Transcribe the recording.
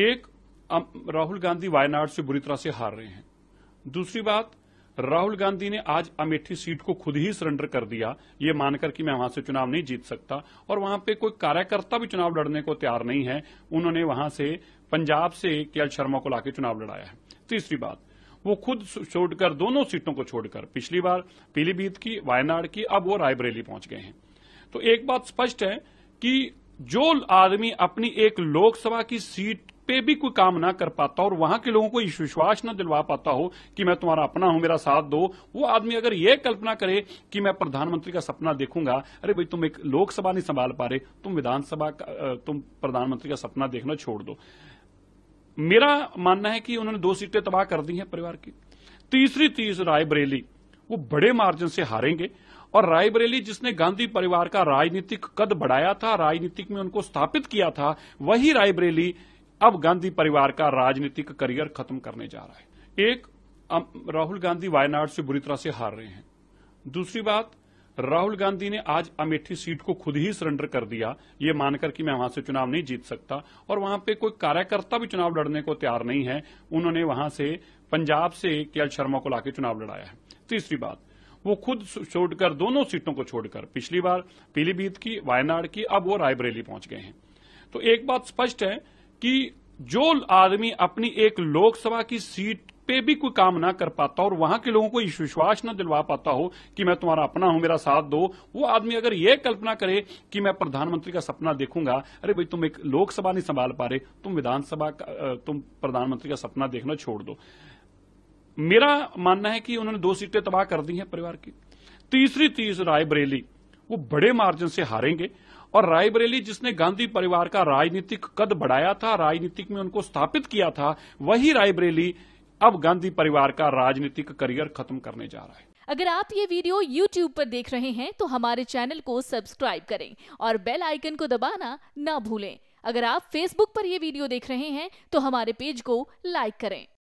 एक राहुल गांधी वायनाड से बुरी तरह से हार रहे हैं दूसरी बात राहुल गांधी ने आज अमेठी सीट को खुद ही सरेंडर कर दिया ये मानकर कि मैं वहां से चुनाव नहीं जीत सकता और वहां पे कोई कार्यकर्ता भी चुनाव लड़ने को तैयार नहीं है उन्होंने वहां से पंजाब से के शर्मा को लाके चुनाव लड़ाया है तीसरी बात वो खुद छोड़कर दोनों सीटों को छोड़कर पिछली बार पीलीभीत की वायनाड की अब वो रायबरेली पहुंच गए हैं तो एक बात स्पष्ट है कि जो आदमी अपनी एक लोकसभा की सीट पे भी कोई काम ना कर पाता और वहां के लोगों को विश्वास न दिलवा पाता हो कि मैं तुम्हारा अपना हूं मेरा साथ दो वो आदमी अगर ये कल्पना करे कि मैं प्रधानमंत्री का सपना देखूंगा अरे भाई तुम एक लोकसभा नहीं संभाल पा रहे तुम विधानसभा तुम प्रधानमंत्री का सपना देखना छोड़ दो मेरा मानना है कि उन्होंने दो सीटें तबाह कर दी हैं परिवार की तीसरी तीस रायबरेली वो बड़े मार्जिन से हारेंगे और रायबरेली जिसने गांधी परिवार का राजनीतिक कद बढ़ाया था राजनीतिक में उनको स्थापित किया था वही रायबरेली अब गांधी परिवार का राजनीतिक करियर खत्म करने जा रहा है एक राहुल गांधी वायनाड से बुरी तरह से हार रहे हैं दूसरी बात राहुल गांधी ने आज अमेठी सीट को खुद ही सरेंडर कर दिया ये मानकर कि मैं वहां से चुनाव नहीं जीत सकता और वहां पे कोई कार्यकर्ता भी चुनाव लड़ने को तैयार नहीं है उन्होंने वहां से पंजाब से के शर्मा को लाके चुनाव लड़ाया है तीसरी बात वो खुद छोड़कर दोनों सीटों को छोड़कर पिछली बार पीलीभीत की वायनाड की अब वो रायबरेली पहुंच गए हैं तो एक बात स्पष्ट है कि जो आदमी अपनी एक लोकसभा की सीट पे भी कोई काम ना कर पाता और वहां के लोगों को विश्वास न दिलवा पाता हो कि मैं तुम्हारा अपना हूं मेरा साथ दो वो आदमी अगर ये कल्पना करे कि मैं प्रधानमंत्री का सपना देखूंगा अरे भाई तुम एक लोकसभा नहीं संभाल पा रहे तुम विधानसभा तुम प्रधानमंत्री का सपना देखना छोड़ दो मेरा मानना है कि उन्होंने दो सीटें तबाह कर दी हैं परिवार की तीसरी तीस रायबरेली वो बड़े मार्जिन से हारेंगे और रायबरेली जिसने गांधी परिवार का राजनीतिक कद बढ़ाया था राजनीतिक में उनको स्थापित किया था वही रायबरेली अब गांधी परिवार का राजनीतिक करियर खत्म करने जा रहा है अगर आप ये वीडियो YouTube पर देख रहे हैं तो हमारे चैनल को सब्सक्राइब करें और बेल आइकन को दबाना ना भूलें अगर आप Facebook पर ये वीडियो देख रहे हैं तो हमारे पेज को लाइक करें